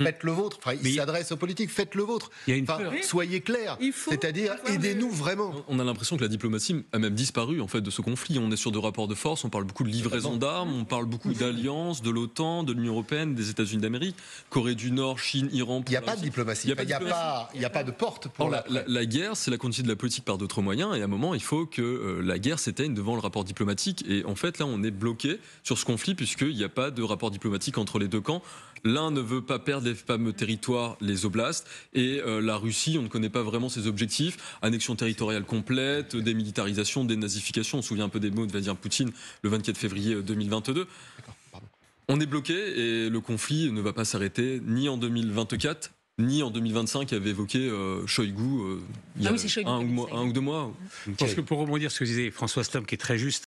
Mm. Faites le vôtre. Enfin, il s'adresse aux politiques. Faites le vôtre. Soyez clair C'est-à-dire, aidez-nous vraiment. On a l'impression que la diplomatie a même disparu en fait de ce conflit. On est sur de rapports de force. On parle beaucoup de livraison d'armes. On parle beaucoup mm. d'alliances, de l'OTAN, de l'Union européenne, des États-Unis d'Amérique, Corée du Nord, Chine, Iran. Il n'y a pas de diplomatie. Il n'y a, pas, a pas de porte pour. la, la, guerre, c'est la continuité de la politique par d'autres moyens. Et à un moment, il faut que euh, la guerre s'éteigne devant le rapport diplomatique. Et en fait, là, on est bloqué sur ce conflit puisqu'il n'y a pas de rapport diplomatique entre les deux camps. L'un ne veut pas perdre des fameux territoires, les oblasts, et euh, la Russie, on ne connaît pas vraiment ses objectifs, annexion territoriale complète, démilitarisation, dénazification, on se souvient un peu des mots de Vladimir Poutine le 24 février 2022. Euh, on est bloqué et le conflit ne va pas s'arrêter ni en 2024, ni en 2025 avait évoqué euh, euh il y ah a un, ou, deux mois. Je que pour rebondir ce que disait François Stom, qui est très juste,